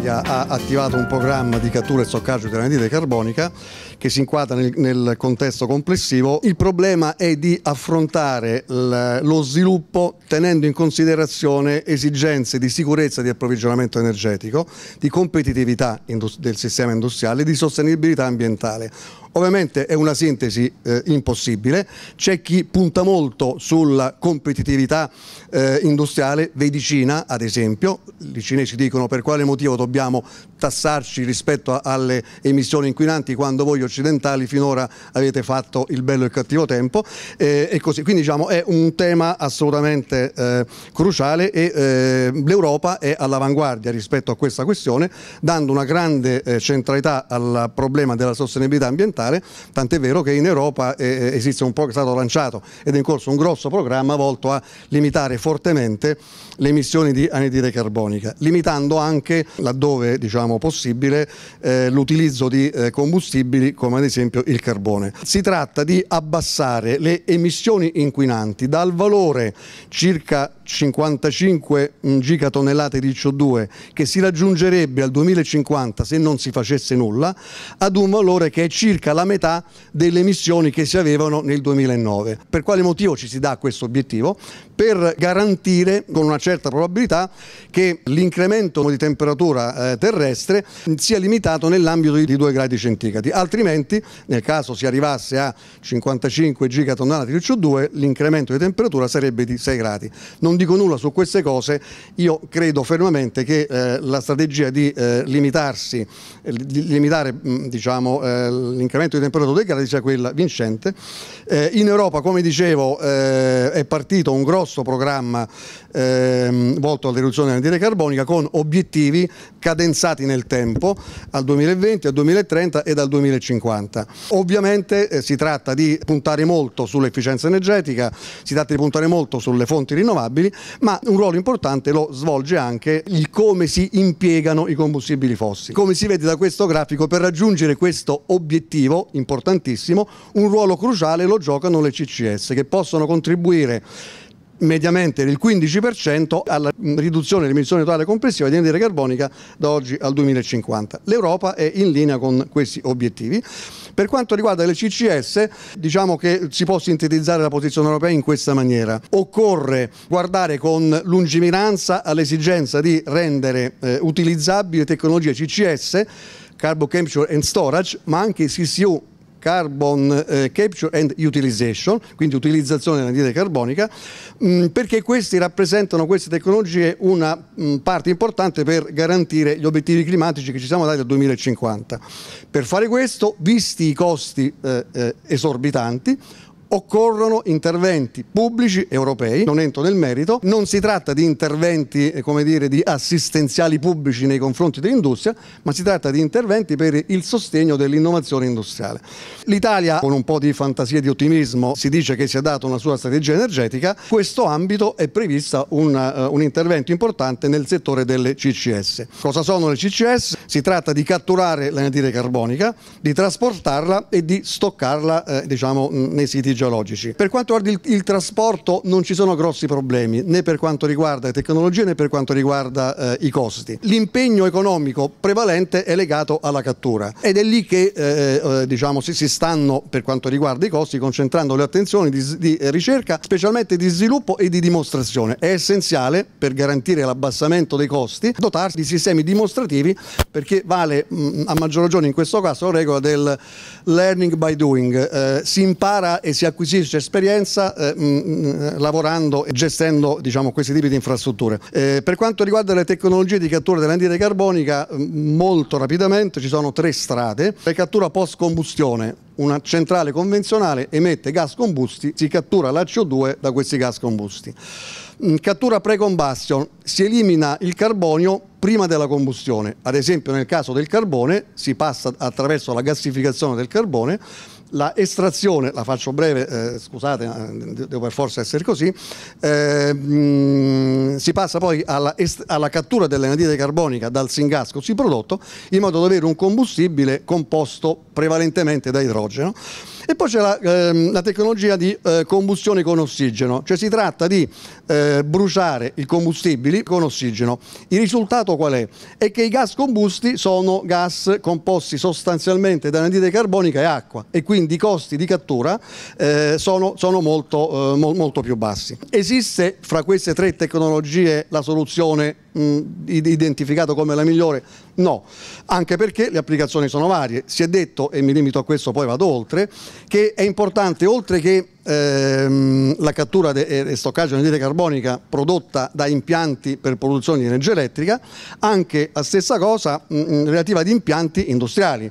Italia ha attivato un programma di cattura e stoccaggio di dell'anidride carbonica che si inquadra nel, nel contesto complessivo. Il problema è di affrontare lo sviluppo tenendo in considerazione esigenze di sicurezza di approvvigionamento energetico, di competitività del sistema industriale, di sostenibilità ambientale. Ovviamente è una sintesi eh, impossibile, c'è chi punta molto sulla competitività eh, industriale, vedi Cina ad esempio, i cinesi dicono per quale motivo dobbiamo tassarci rispetto a, alle emissioni inquinanti quando voglio occidentali finora avete fatto il bello e il cattivo tempo eh, e così. Quindi diciamo è un tema assolutamente eh, cruciale e eh, l'Europa è all'avanguardia rispetto a questa questione, dando una grande eh, centralità al problema della sostenibilità ambientale, tant'è vero che in Europa eh, eh, esiste un po' è stato lanciato ed è in corso un grosso programma volto a limitare fortemente le emissioni di anidride carbonica, limitando anche laddove diciamo possibile l'utilizzo di combustibili come ad esempio il carbone. Si tratta di abbassare le emissioni inquinanti dal valore circa 55 gigatonnellate di CO2 che si raggiungerebbe al 2050 se non si facesse nulla, ad un valore che è circa la metà delle emissioni che si avevano nel 2009. Per quale motivo ci si dà questo obiettivo? Per garantire con una certa probabilità che l'incremento di temperatura eh, terrestre sia limitato nell'ambito di 2 gradi centigradi, altrimenti nel caso si arrivasse a 55 gigatonnellate di CO2 l'incremento di temperatura sarebbe di 6 gradi. Non dico nulla su queste cose, io credo fermamente che eh, la strategia di eh, limitarsi, eh, di limitare mm, diciamo, eh, l'incremento di temperatura dei gradi sia quella vincente. Eh, in Europa, come dicevo, eh, è partito un grosso programma ehm, volto alla riduzione dell'anidride carbonica con obiettivi cadenzati nel tempo al 2020, al 2030 e dal 2050. Ovviamente si tratta di puntare molto sull'efficienza energetica, si tratta di puntare molto sulle fonti rinnovabili rinnovabili, ma un ruolo importante lo svolge anche il come si impiegano i combustibili fossili. Come si vede da questo grafico, per raggiungere questo obiettivo importantissimo, un ruolo cruciale lo giocano le CCS, che possono contribuire mediamente del 15% alla riduzione dell'emissione totale complessiva di anidride carbonica da oggi al 2050. L'Europa è in linea con questi obiettivi. Per quanto riguarda le CCS, diciamo che si può sintetizzare la posizione europea in questa maniera. Occorre guardare con lungimiranza all'esigenza di rendere eh, utilizzabili tecnologie CCS, Carbon Capture and Storage, ma anche CCU carbon eh, capture and utilization, quindi utilizzazione dell'anidride carbonica, mm, perché questi rappresentano queste tecnologie una mm, parte importante per garantire gli obiettivi climatici che ci siamo dati al 2050. Per fare questo, visti i costi eh, eh, esorbitanti, occorrono interventi pubblici europei, non entro nel merito, non si tratta di interventi eh, come dire, di assistenziali pubblici nei confronti dell'industria, ma si tratta di interventi per il sostegno dell'innovazione industriale. L'Italia, con un po' di fantasia e di ottimismo, si dice che si è data una sua strategia energetica, in questo ambito è previsto un, uh, un intervento importante nel settore delle CCS. Cosa sono le CCS? Si tratta di catturare l'anidride carbonica, di trasportarla e di stoccarla eh, diciamo, nei siti geologici. Per quanto riguarda il, il, trasporto non ci sono grossi problemi né per quanto riguarda le tecnologie né per quanto riguarda eh, i costi. L'impegno economico prevalente è legato alla cattura ed è lì che eh, eh diciamo, si, si, stanno per quanto riguarda i costi concentrando le attenzioni di, di ricerca, specialmente di sviluppo e di dimostrazione. È essenziale per garantire l'abbassamento dei costi dotarsi di sistemi dimostrativi perché vale mh, mm, a maggior ragione in questo caso la regola del learning by doing, eh, si impara e si acquisisce esperienza eh, mh, mm, mm, lavorando e gestendo diciamo, questi tipi di infrastrutture. Eh, per quanto riguarda le tecnologie di cattura dell'anidride carbonica, mm, molto rapidamente ci sono tre strade. La cattura post combustione, una centrale convenzionale emette gas combusti, si cattura la CO2 da questi gas combusti. Cattura pre-combustion, si elimina il carbonio prima della combustione, ad esempio nel caso del carbone si passa attraverso la gassificazione del carbone la estrazione, la faccio breve, eh, scusate, eh, devo per forza essere così, eh, mh, si passa poi alla, alla cattura dell'anidride carbonica dal singasco si prodotto in modo da avere un combustibile composto prevalentemente da idrogeno e poi c'è la, ehm, la, tecnologia di eh, combustione con ossigeno, cioè si tratta di eh, bruciare i combustibili con ossigeno. Il risultato qual è? È che i gas combusti sono gas composti sostanzialmente da anidride carbonica e acqua e quindi i costi di cattura eh, sono, sono molto, eh, mo molto più bassi. Esiste fra queste tre tecnologie la soluzione mh, mm, identificato come la migliore? No, anche perché le applicazioni sono varie. Si è detto, e mi limito a questo poi vado oltre, che è importante oltre che ehm, la cattura eh, e stoccaggio di anidride carbonica prodotta da impianti per produzione di energia elettrica, anche la stessa cosa mh, mm, mm, relativa ad impianti industriali,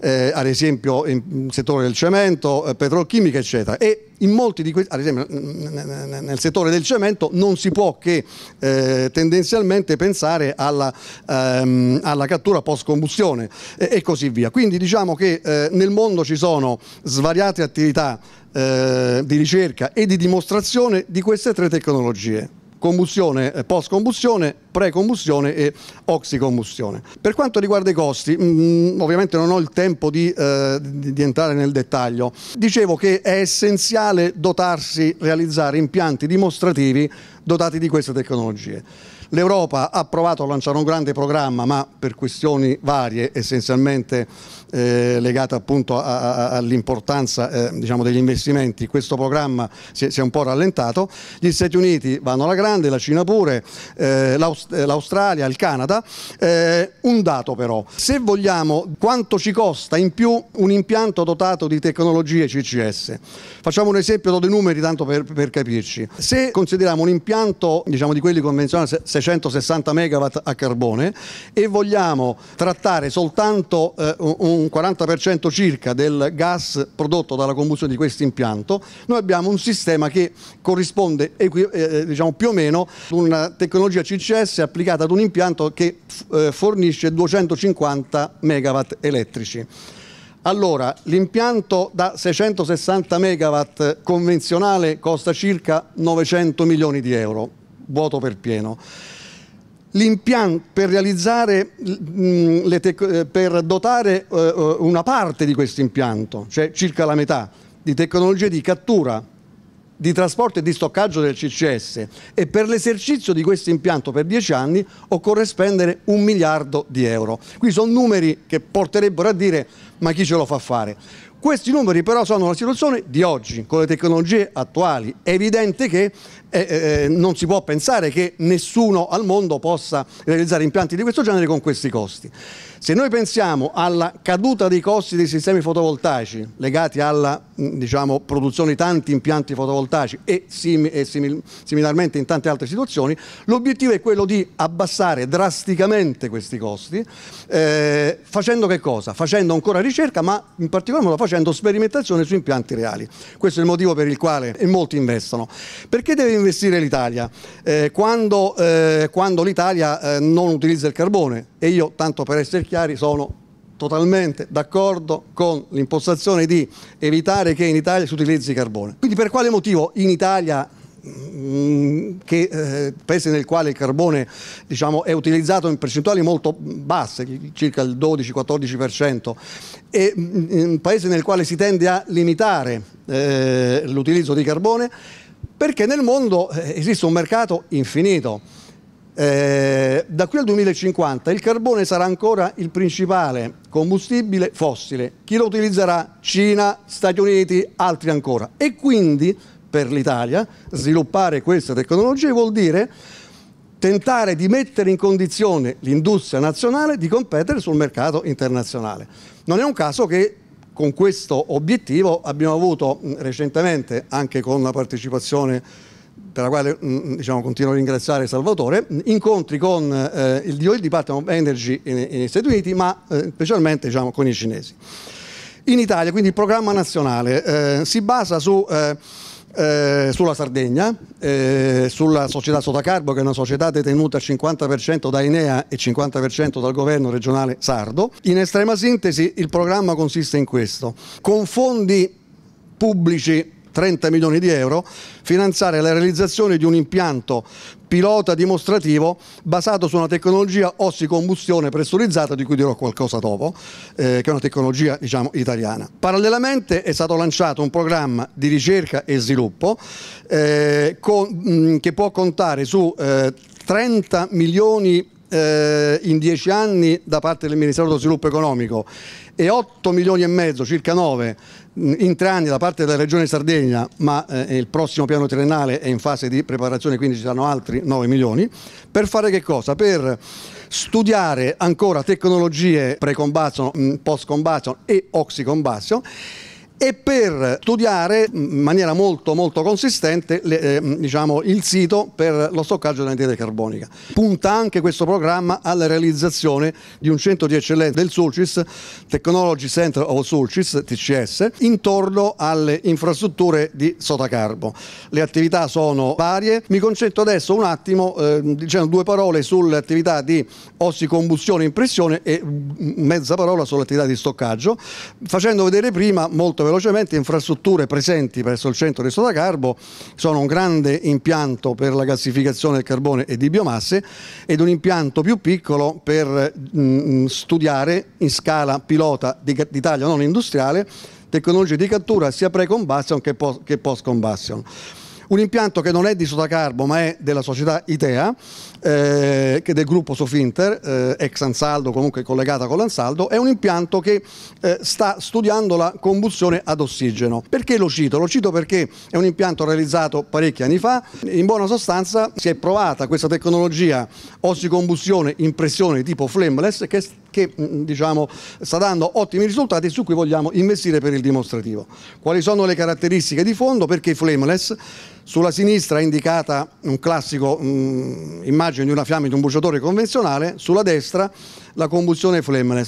eh, ad esempio nel settore del cemento, eh, petrolchimica, eccetera. E in molti di questi, ad esempio nel settore del cemento, non si può che eh, tendenzialmente pensare alla, ehm, alla cattura post combustione e, e, così via. Quindi diciamo che eh, nel mondo ci sono svariate attività eh, di ricerca e di dimostrazione di queste tre tecnologie, combustione, eh, post-combustione precombustione e oxicombustione. Per quanto riguarda i costi, mh, mm, ovviamente non ho il tempo di, eh, di entrare nel dettaglio, dicevo che è essenziale dotarsi, realizzare impianti dimostrativi dotati di queste tecnologie. L'Europa ha provato a lanciare un grande programma, ma per questioni varie, essenzialmente eh, legate appunto all'importanza eh, diciamo degli investimenti, questo programma si è, si è, un po' rallentato. Gli Stati Uniti vanno alla grande, la Cina pure, eh, l'Australia l'Australia, il Canada. Eh, un dato però, se vogliamo quanto ci costa in più un impianto dotato di tecnologie CCS, facciamo un esempio, dei numeri tanto per, per capirci. Se consideriamo un impianto diciamo di quelli convenzionali 660 MW a carbone e vogliamo trattare soltanto eh, un 40% circa del gas prodotto dalla combustione di questo impianto, noi abbiamo un sistema che corrisponde eh, diciamo più o meno ad una tecnologia CCS BTS applicata ad un impianto che eh, fornisce 250 megawatt elettrici. Allora, l'impianto da 660 megawatt convenzionale costa circa 900 milioni di euro, vuoto per pieno. Per, realizzare, mm, eh, per dotare eh, eh, una parte di questo impianto, cioè circa la metà, di tecnologie di cattura, di trasporto e di stoccaggio del CCS e per l'esercizio di questo impianto per 10 anni occorre spendere un miliardo di euro. Qui sono numeri che porterebbero a dire ma chi ce lo fa fare? Questi numeri però sono la situazione di oggi, con le tecnologie attuali. È evidente che eh, eh, eh, non si può pensare che nessuno al mondo possa realizzare impianti di questo genere con questi costi. Se noi pensiamo alla caduta dei costi dei sistemi fotovoltaici legati alla mm, diciamo, produzione di tanti impianti fotovoltaici e, sim e simil similarmente in tante altre situazioni, l'obiettivo è quello di abbassare drasticamente questi costi eh, facendo che cosa? Facendo ancora ricerca ma in particolar modo facendo sperimentazione su impianti reali. Questo è il motivo per il quale molti investono. Perché deve investire l'Italia eh, quando, eh, quando l'Italia eh, non utilizza il carbone e io tanto per essere chiari sono totalmente d'accordo con l'impostazione di evitare che in Italia si utilizzi il carbone. Quindi per quale motivo in Italia mm, che, eh, paese nel quale il carbone diciamo, è utilizzato in percentuali molto basse, circa il 12-14%, e mm, un paese nel quale si tende a limitare eh, l'utilizzo di carbone, perché nel mondo eh, esiste un mercato infinito. Eh, da qui al 2050 il carbone sarà ancora il principale combustibile fossile. Chi lo utilizzerà? Cina, Stati Uniti, altri ancora. E quindi per l'Italia sviluppare queste tecnologie vuol dire tentare di mettere in condizione l'industria nazionale di competere sul mercato internazionale. Non è un caso che con questo obiettivo abbiamo avuto mm, recentemente, anche con la partecipazione per la quale mm, mm, diciamo, continuo a ringraziare Salvatore, incontri con eh, il, il Department of Energy negli Stati Uniti, ma eh, specialmente diciamo, con i cinesi. In Italia, quindi il programma nazionale eh, si basa su eh, eh, sulla Sardegna, eh, sulla società Sotacarbo che è una società detenuta al 50% da Enea e 50% dal governo regionale sardo. In estrema sintesi il programma consiste in questo, con fondi pubblici 30 milioni di euro, finanziare la realizzazione di un impianto pilota dimostrativo basato su una tecnologia ossicombustione pressurizzata di cui dirò qualcosa dopo, eh, che è una tecnologia diciamo, italiana. Parallelamente è stato lanciato un programma di ricerca e sviluppo eh, con, mh, mm, che può contare su eh, 30 milioni eh, in 10 anni da parte del Ministero dello Sviluppo Economico e 8 milioni e mezzo, circa 9, in tre anni da parte della Regione Sardegna, ma eh, il prossimo piano triennale è in fase di preparazione, quindi ci saranno altri 9 milioni, per fare che cosa? Per studiare ancora tecnologie pre-combustion, mm, post-combustion e oxy-combustion e per studiare in maniera molto, molto consistente le, eh, diciamo, il sito per lo stoccaggio dell'anidride carbonica. Punta anche questo programma alla realizzazione di un centro di eccellenza del Sulcis, Technology Center of Sulcis, TCS, intorno alle infrastrutture di Sotacarbo. Le attività sono varie, mi concentro adesso un attimo eh, dicendo due parole sulle attività di ossicombustione in pressione e mezza parola sull'attività di stoccaggio, facendo vedere prima molto velocemente infrastrutture presenti presso il centro di Sodacarbo, sono un grande impianto per la gasificazione del carbone e di biomasse ed un impianto più piccolo per mh, mm, mm, studiare in scala pilota di, di taglio non industriale tecnologie di cattura sia pre-combustion che post-combustion un impianto che non è di Sotacarbo ma è della società Itea, eh, che è del gruppo Sofinter, eh, ex Ansaldo, comunque collegata con l'Ansaldo, è un impianto che eh, sta studiando la combustione ad ossigeno. Perché lo cito? Lo cito perché è un impianto realizzato parecchi anni fa, in buona sostanza si è provata questa tecnologia ossicombustione in pressione tipo flameless che, che mm, diciamo, sta dando ottimi risultati su cui vogliamo investire per il dimostrativo. Quali sono le caratteristiche di fondo? Perché flameless? Sulla sinistra è indicata un classico mh, mm, immagine di una fiamma di un bruciatore convenzionale, sulla destra la combustione flammele,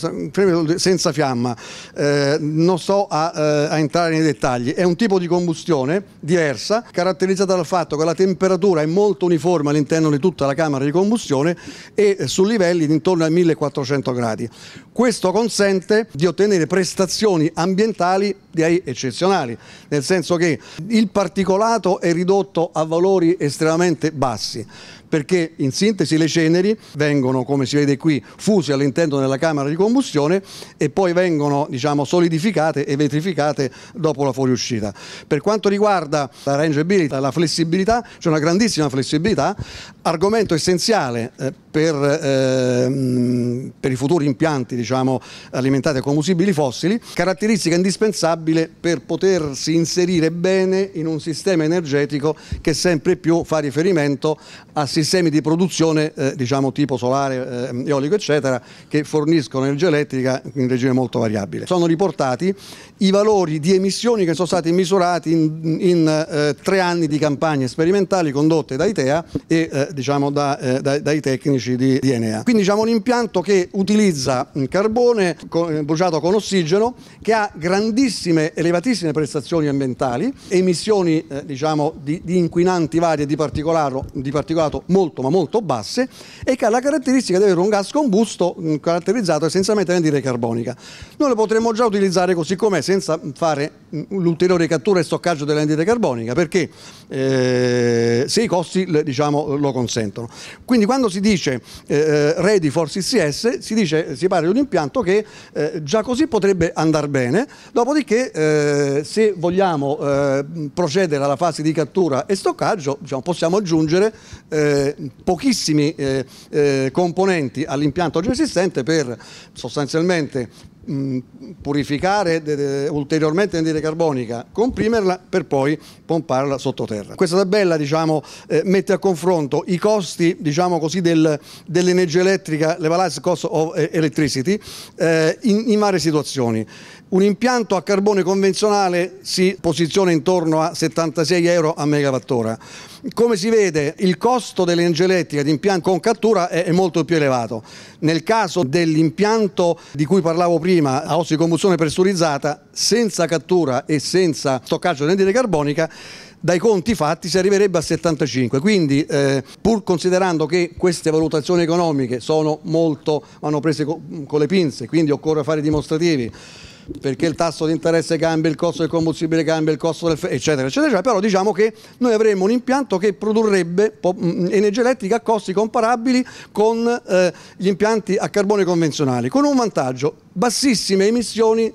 senza fiamma. Eh, non sto a, eh, a, entrare nei dettagli, è un tipo di combustione diversa, caratterizzata dal fatto che la temperatura è molto uniforme all'interno di tutta la camera di combustione e su livelli intorno ai 1400 gradi. Questo consente di ottenere prestazioni ambientali direi eccezionali, nel senso che il particolato è ridotto ridotto a valori estremamente bassi perché in sintesi le ceneri vengono, come si vede qui, fuse all'interno della camera di combustione e poi vengono diciamo, solidificate e vetrificate dopo la fuoriuscita. Per quanto riguarda la rangeability, la flessibilità, c'è una grandissima flessibilità, argomento essenziale eh, per, eh, per i futuri impianti diciamo, alimentati a combustibili fossili, caratteristica indispensabile per potersi inserire bene in un sistema energetico energetico che sempre più fa riferimento a sistemi di produzione eh, diciamo tipo solare, eh, eolico eccetera che forniscono energia elettrica in regime molto variabile. Sono riportati i valori di emissioni che sono stati misurati in, in eh, tre anni di campagne sperimentali condotte da ITEA e eh, diciamo da, eh, da, dai tecnici di, di Enea. Quindi diciamo un impianto che utilizza carbone eh, bruciato con ossigeno che ha grandissime, elevatissime prestazioni ambientali, emissioni diciamo di, di inquinanti varie e di, di particolato molto ma molto basse e che ha la caratteristica di avere un gas combusto mm, caratterizzato essenzialmente da anidride carbonica. Noi lo potremmo già utilizzare così com'è senza fare mm, l'ulteriore cattura e stoccaggio dell'endite carbonica perché eh, se i costi diciamo, lo consentono. Quindi quando si dice eh, eh Ready for CCS si, dice, si parla di un impianto che eh, già così potrebbe andare bene, dopodiché eh, se vogliamo eh, procedere alla fase di cattura cottura e stoccaggio diciamo, possiamo aggiungere eh, pochissimi eh, eh, componenti all'impianto già esistente per sostanzialmente purificare ulteriormente l'anidride carbonica, comprimerla per poi pomparla sottoterra. Questa tabella diciamo, eh, mette a confronto i costi diciamo del, dell'energia elettrica, le cost of eh, electricity, eh, in, in varie situazioni. Un impianto a carbone convenzionale si posiziona intorno a 76 euro a megawattora. Come si vede il costo dell'energia elettrica di impianto con cattura è molto più elevato. Nel caso dell'impianto di cui parlavo prima a di combustione pressurizzata, senza cattura e senza stoccaggio di energia carbonica, dai conti fatti si arriverebbe a 75. Quindi, eh, pur considerando che queste valutazioni economiche sono molto, vanno prese con, con le pinze, quindi occorre fare dimostrativi perché il tasso di interesse cambia, il costo del combustibile cambia, il costo del eccetera, eccetera, eccetera, però diciamo che noi avremmo un impianto che produrrebbe mm, energia elettrica a costi comparabili con eh, gli impianti a carbone convenzionali, con un vantaggio, bassissime emissioni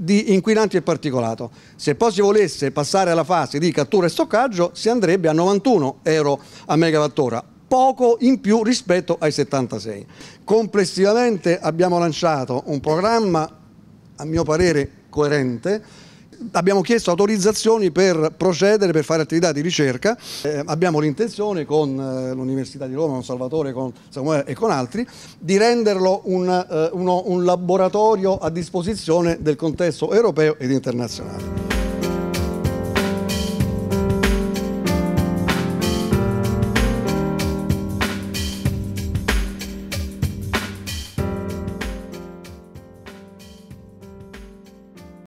di inquinanti e particolato. Se poi si volesse passare alla fase di cattura e stoccaggio si andrebbe a 91 euro a megawattora, poco in più rispetto ai 76. Complessivamente abbiamo lanciato un programma a mio parere coerente, abbiamo chiesto autorizzazioni per procedere, per fare attività di ricerca, eh, abbiamo l'intenzione con eh, l'Università di Roma, con Salvatore, con Samuele e con altri, di renderlo un, eh, uno, un laboratorio a disposizione del contesto europeo ed internazionale.